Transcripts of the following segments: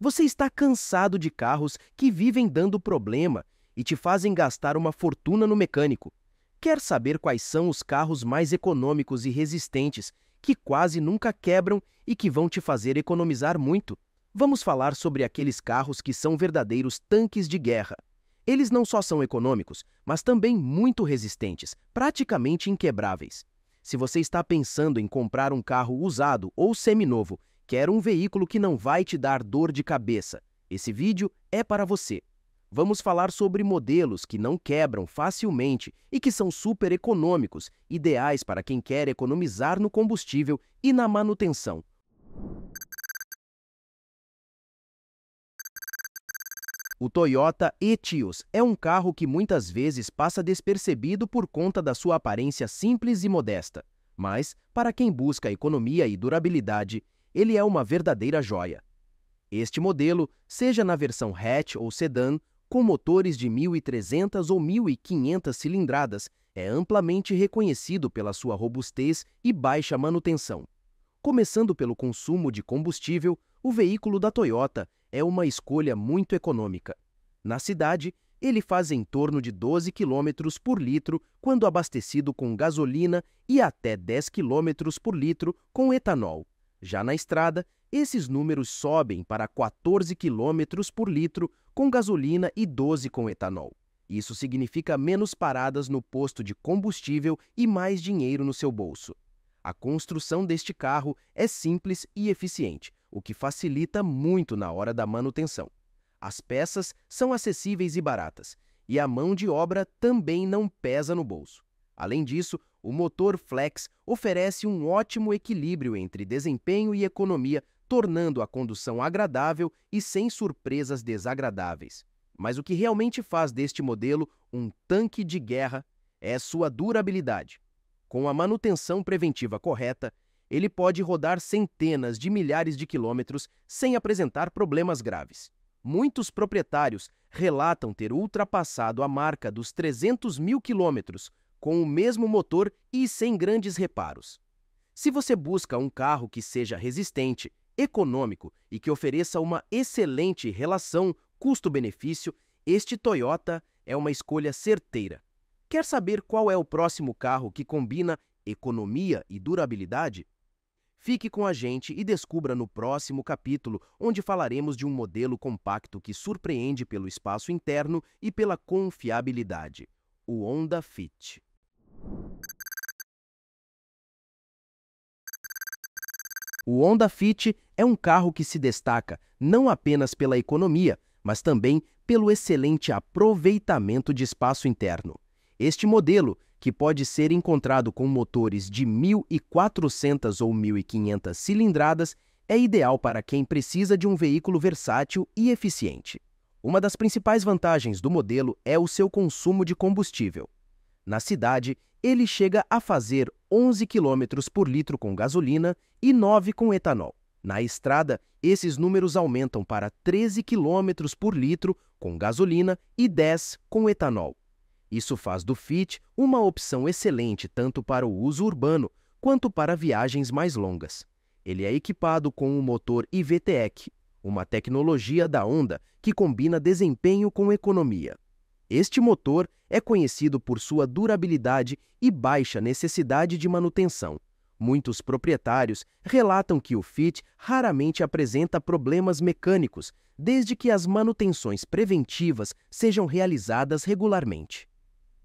Você está cansado de carros que vivem dando problema e te fazem gastar uma fortuna no mecânico. Quer saber quais são os carros mais econômicos e resistentes, que quase nunca quebram e que vão te fazer economizar muito? Vamos falar sobre aqueles carros que são verdadeiros tanques de guerra. Eles não só são econômicos, mas também muito resistentes, praticamente inquebráveis. Se você está pensando em comprar um carro usado ou seminovo Quer um veículo que não vai te dar dor de cabeça? Esse vídeo é para você. Vamos falar sobre modelos que não quebram facilmente e que são super econômicos, ideais para quem quer economizar no combustível e na manutenção. O Toyota Etios é um carro que muitas vezes passa despercebido por conta da sua aparência simples e modesta. Mas, para quem busca economia e durabilidade, ele é uma verdadeira joia. Este modelo, seja na versão hatch ou sedã, com motores de 1.300 ou 1.500 cilindradas, é amplamente reconhecido pela sua robustez e baixa manutenção. Começando pelo consumo de combustível, o veículo da Toyota é uma escolha muito econômica. Na cidade, ele faz em torno de 12 km por litro quando abastecido com gasolina e até 10 km por litro com etanol. Já na estrada, esses números sobem para 14 km por litro com gasolina e 12 com etanol. Isso significa menos paradas no posto de combustível e mais dinheiro no seu bolso. A construção deste carro é simples e eficiente, o que facilita muito na hora da manutenção. As peças são acessíveis e baratas, e a mão de obra também não pesa no bolso. Além disso, o motor Flex oferece um ótimo equilíbrio entre desempenho e economia, tornando a condução agradável e sem surpresas desagradáveis. Mas o que realmente faz deste modelo um tanque de guerra é sua durabilidade. Com a manutenção preventiva correta, ele pode rodar centenas de milhares de quilômetros sem apresentar problemas graves. Muitos proprietários relatam ter ultrapassado a marca dos 300 mil quilômetros com o mesmo motor e sem grandes reparos. Se você busca um carro que seja resistente, econômico e que ofereça uma excelente relação custo-benefício, este Toyota é uma escolha certeira. Quer saber qual é o próximo carro que combina economia e durabilidade? Fique com a gente e descubra no próximo capítulo, onde falaremos de um modelo compacto que surpreende pelo espaço interno e pela confiabilidade, o Honda Fit. O Honda Fit é um carro que se destaca não apenas pela economia, mas também pelo excelente aproveitamento de espaço interno. Este modelo, que pode ser encontrado com motores de 1.400 ou 1.500 cilindradas, é ideal para quem precisa de um veículo versátil e eficiente. Uma das principais vantagens do modelo é o seu consumo de combustível. Na cidade, ele chega a fazer 11 km por litro com gasolina e 9 com etanol. Na estrada, esses números aumentam para 13 km por litro com gasolina e 10 com etanol. Isso faz do Fit uma opção excelente tanto para o uso urbano quanto para viagens mais longas. Ele é equipado com o motor IVTEC, uma tecnologia da Honda que combina desempenho com economia. Este motor é conhecido por sua durabilidade e baixa necessidade de manutenção. Muitos proprietários relatam que o Fit raramente apresenta problemas mecânicos, desde que as manutenções preventivas sejam realizadas regularmente.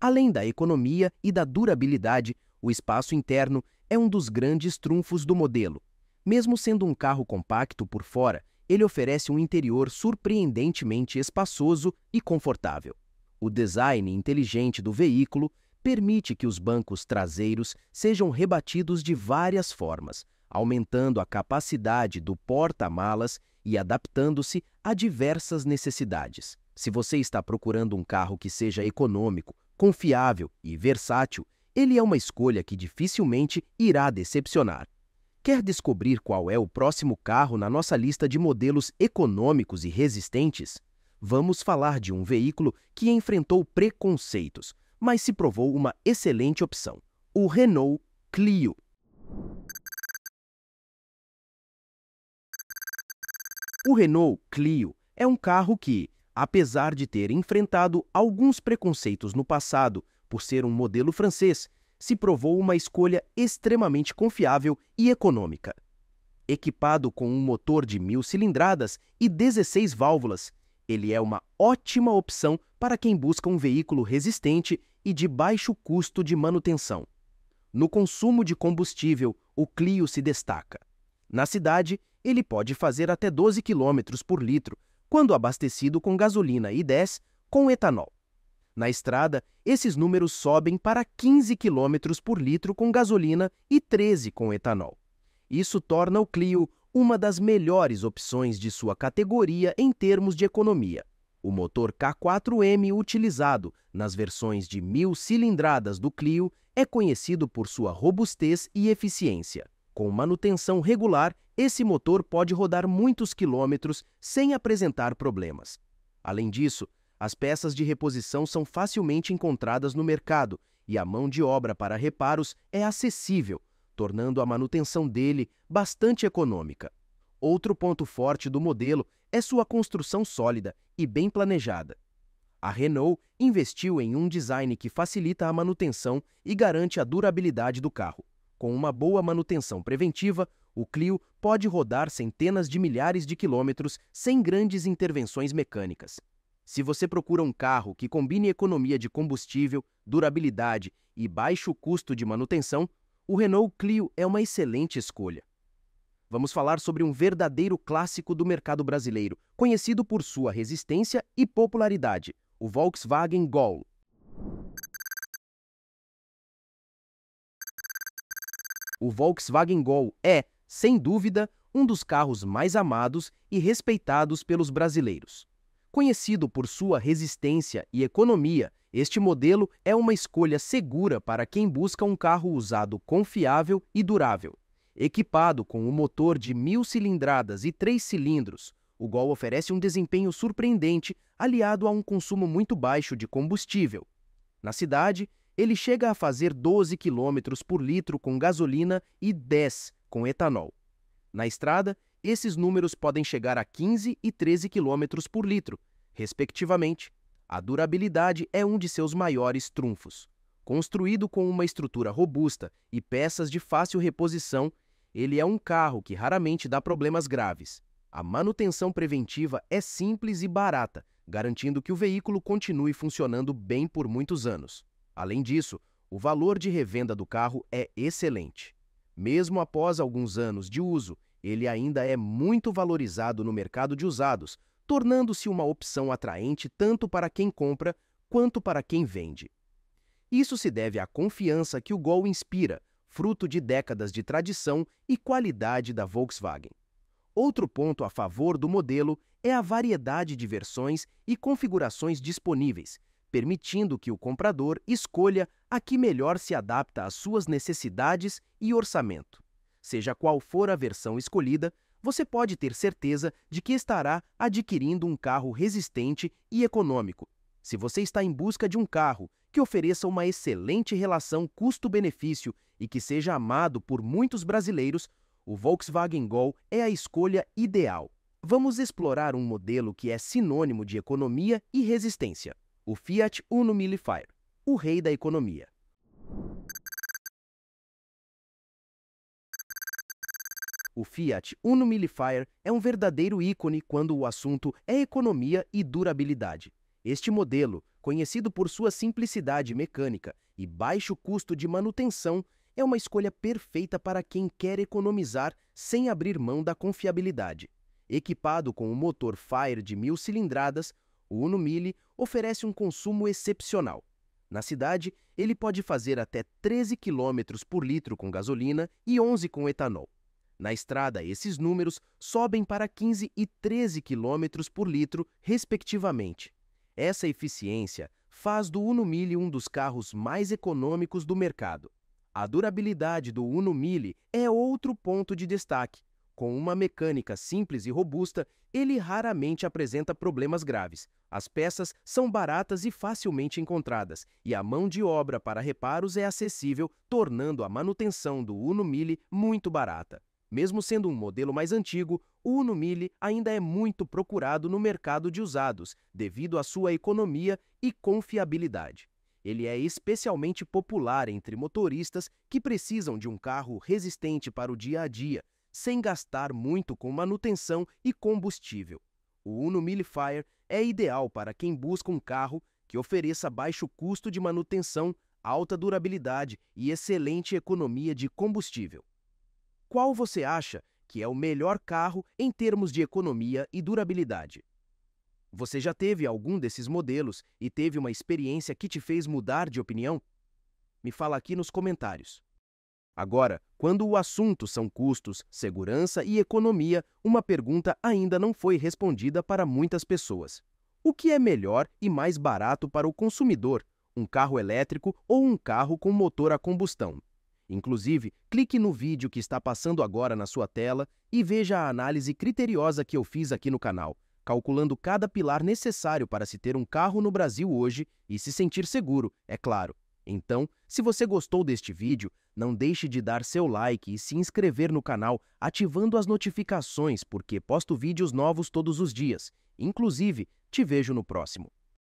Além da economia e da durabilidade, o espaço interno é um dos grandes trunfos do modelo. Mesmo sendo um carro compacto por fora, ele oferece um interior surpreendentemente espaçoso e confortável. O design inteligente do veículo permite que os bancos traseiros sejam rebatidos de várias formas, aumentando a capacidade do porta-malas e adaptando-se a diversas necessidades. Se você está procurando um carro que seja econômico, confiável e versátil, ele é uma escolha que dificilmente irá decepcionar. Quer descobrir qual é o próximo carro na nossa lista de modelos econômicos e resistentes? vamos falar de um veículo que enfrentou preconceitos, mas se provou uma excelente opção, o Renault Clio. O Renault Clio é um carro que, apesar de ter enfrentado alguns preconceitos no passado por ser um modelo francês, se provou uma escolha extremamente confiável e econômica. Equipado com um motor de mil cilindradas e 16 válvulas, ele é uma ótima opção para quem busca um veículo resistente e de baixo custo de manutenção. No consumo de combustível, o Clio se destaca. Na cidade, ele pode fazer até 12 km por litro, quando abastecido com gasolina e 10 com etanol. Na estrada, esses números sobem para 15 km por litro com gasolina e 13 com etanol. Isso torna o Clio uma das melhores opções de sua categoria em termos de economia. O motor K4M utilizado nas versões de mil cilindradas do Clio é conhecido por sua robustez e eficiência. Com manutenção regular, esse motor pode rodar muitos quilômetros sem apresentar problemas. Além disso, as peças de reposição são facilmente encontradas no mercado e a mão de obra para reparos é acessível, tornando a manutenção dele bastante econômica. Outro ponto forte do modelo é sua construção sólida e bem planejada. A Renault investiu em um design que facilita a manutenção e garante a durabilidade do carro. Com uma boa manutenção preventiva, o Clio pode rodar centenas de milhares de quilômetros sem grandes intervenções mecânicas. Se você procura um carro que combine economia de combustível, durabilidade e baixo custo de manutenção, o Renault Clio é uma excelente escolha. Vamos falar sobre um verdadeiro clássico do mercado brasileiro, conhecido por sua resistência e popularidade, o Volkswagen Gol. O Volkswagen Gol é, sem dúvida, um dos carros mais amados e respeitados pelos brasileiros. Conhecido por sua resistência e economia, este modelo é uma escolha segura para quem busca um carro usado confiável e durável. Equipado com um motor de mil cilindradas e três cilindros, o Gol oferece um desempenho surpreendente aliado a um consumo muito baixo de combustível. Na cidade, ele chega a fazer 12 km por litro com gasolina e 10 com etanol. Na estrada, esses números podem chegar a 15 e 13 km por litro, respectivamente. A durabilidade é um de seus maiores trunfos. Construído com uma estrutura robusta e peças de fácil reposição, ele é um carro que raramente dá problemas graves. A manutenção preventiva é simples e barata, garantindo que o veículo continue funcionando bem por muitos anos. Além disso, o valor de revenda do carro é excelente. Mesmo após alguns anos de uso, ele ainda é muito valorizado no mercado de usados, tornando-se uma opção atraente tanto para quem compra quanto para quem vende. Isso se deve à confiança que o Gol inspira, fruto de décadas de tradição e qualidade da Volkswagen. Outro ponto a favor do modelo é a variedade de versões e configurações disponíveis, permitindo que o comprador escolha a que melhor se adapta às suas necessidades e orçamento. Seja qual for a versão escolhida, você pode ter certeza de que estará adquirindo um carro resistente e econômico. Se você está em busca de um carro que ofereça uma excelente relação custo-benefício e que seja amado por muitos brasileiros, o Volkswagen Gol é a escolha ideal. Vamos explorar um modelo que é sinônimo de economia e resistência, o Fiat Uno Mille Fire, o rei da economia. O Fiat Uno Millifire é um verdadeiro ícone quando o assunto é economia e durabilidade. Este modelo, conhecido por sua simplicidade mecânica e baixo custo de manutenção, é uma escolha perfeita para quem quer economizar sem abrir mão da confiabilidade. Equipado com o um motor Fire de mil cilindradas, o Uno Mille oferece um consumo excepcional. Na cidade, ele pode fazer até 13 km por litro com gasolina e 11 com etanol. Na estrada, esses números sobem para 15 e 13 km por litro, respectivamente. Essa eficiência faz do Uno Mille um dos carros mais econômicos do mercado. A durabilidade do Uno Mille é outro ponto de destaque. Com uma mecânica simples e robusta, ele raramente apresenta problemas graves. As peças são baratas e facilmente encontradas, e a mão de obra para reparos é acessível, tornando a manutenção do Uno Mille muito barata. Mesmo sendo um modelo mais antigo, o Uno Mille ainda é muito procurado no mercado de usados, devido à sua economia e confiabilidade. Ele é especialmente popular entre motoristas que precisam de um carro resistente para o dia a dia, sem gastar muito com manutenção e combustível. O Uno Mille Fire é ideal para quem busca um carro que ofereça baixo custo de manutenção, alta durabilidade e excelente economia de combustível qual você acha que é o melhor carro em termos de economia e durabilidade. Você já teve algum desses modelos e teve uma experiência que te fez mudar de opinião? Me fala aqui nos comentários. Agora, quando o assunto são custos, segurança e economia, uma pergunta ainda não foi respondida para muitas pessoas. O que é melhor e mais barato para o consumidor, um carro elétrico ou um carro com motor a combustão? Inclusive, clique no vídeo que está passando agora na sua tela e veja a análise criteriosa que eu fiz aqui no canal, calculando cada pilar necessário para se ter um carro no Brasil hoje e se sentir seguro, é claro. Então, se você gostou deste vídeo, não deixe de dar seu like e se inscrever no canal ativando as notificações porque posto vídeos novos todos os dias. Inclusive, te vejo no próximo.